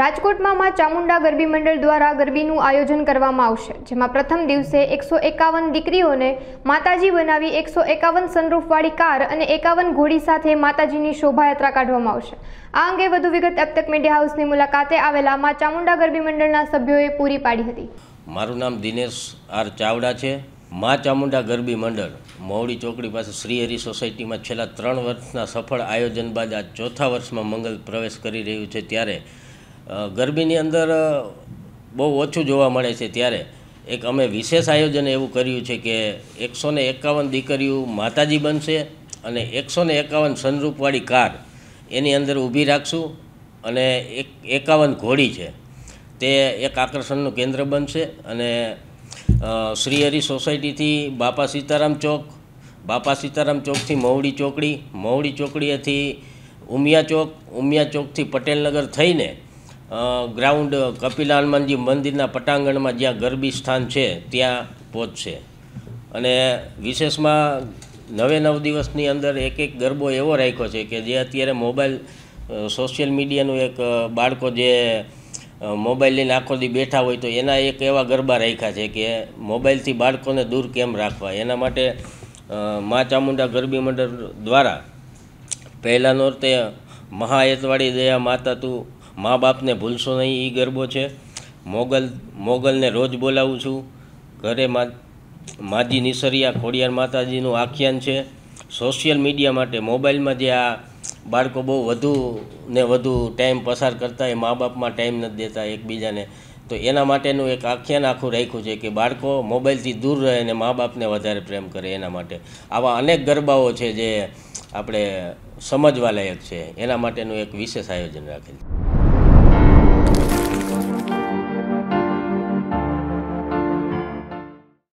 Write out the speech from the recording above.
રાજકોટમાં માં ચામુંડા ગરબી મંડળ દ્વારા ગરબીનું આયોજન કરવામાં આવશે જેમાં પ્રથમ દિવસે એકસો એકાવન દીકરીઓને માતાજી બનાવી એકસો એકાવન સનરૂફવાળી કાર અને એકાવન ઘોડી સાથે માતાજીની શોભાયાત્રા કાઢવામાં આવશે આ અંગે વધુ વિગત અબતક મીડિયા હાઉસની મુલાકાતે આવેલા માં ચામુંડા ગરબી મંડળના સભ્યોએ પૂરી પાડી હતી મારું નામ દિનેશ આર ચાવડા છે મા ચામુંડા ગરબી મંડળ મોવડી ચોકડી પાસે શ્રીહરિ સોસાયટીમાં છેલ્લા ત્રણ વર્ષના સફળ આયોજન બાદ આ ચોથા વર્ષમાં મંગલ પ્રવેશ કરી રહ્યું છે ત્યારે ગરબીની અંદર બહુ ઓછું જોવા મળે છે ત્યારે એક અમે વિશેષ આયોજન એવું કર્યું છે કે એકસો ને એકાવન દીકરીઓ માતાજી બનશે અને એકસો ને એકાવન સનરૂપવાળી કાર એની અંદર ઊભી રાખશું અને એક એકાવન ઘોડી છે તે એક આકર્ષણનું કેન્દ્ર બનશે અને શ્રી હરિ સોસાયટીથી બાપા સીતારામ ચોક બાપા સીતારામ ચોકથી મહુડી ચોકડી મહુડી ચોકડીએથી ઉમિયા ચોક ઉમિયા ચોકથી પટેલનગર થઈને ગ્રાઉન્ડ કપિલા હનુમાનજી મંદિરના પટાંગણમાં જ્યાં ગરબી સ્થાન છે ત્યાં પહોંચશે અને વિશેષમાં નવે નવ દિવસની અંદર એક એક ગરબો એવો રાખ્યો છે કે જે અત્યારે મોબાઈલ સોશિયલ મીડિયાનું એક બાળકો જે મોબાઈલ લઈને આખો દી બેઠા હોય તો એના એક એવા ગરબા રાખ્યા છે કે મોબાઈલથી બાળકોને દૂર કેમ રાખવા એના માટે મા ચામુંડા ગરબી મંડળ દ્વારા પહેલાંનો પહેલાં મહા મહાયતવાળી દયા માતા તું મા બાપને ભૂલશો નહીં એ ગરબો છે મોગલ મોગલને રોજ બોલાવું છું ઘરે માજી નિસરિયા ખોડિયાર માતાજીનું આખ્યાન છે સોશિયલ મીડિયા માટે મોબાઈલમાં જે આ બાળકો બહુ વધુ ને વધુ ટાઈમ પસાર કરતા એ મા બાપમાં ટાઈમ નથી દેતા એકબીજાને તો એના માટેનું એક આખ્યાન આખું રાખ્યું છે કે બાળકો મોબાઈલથી દૂર રહે અને મા બાપને વધારે પ્રેમ કરે એના માટે આવા અનેક ગરબાઓ છે જે આપણે સમજવાલાયક છે એના માટેનું એક વિશેષ આયોજન રાખેલું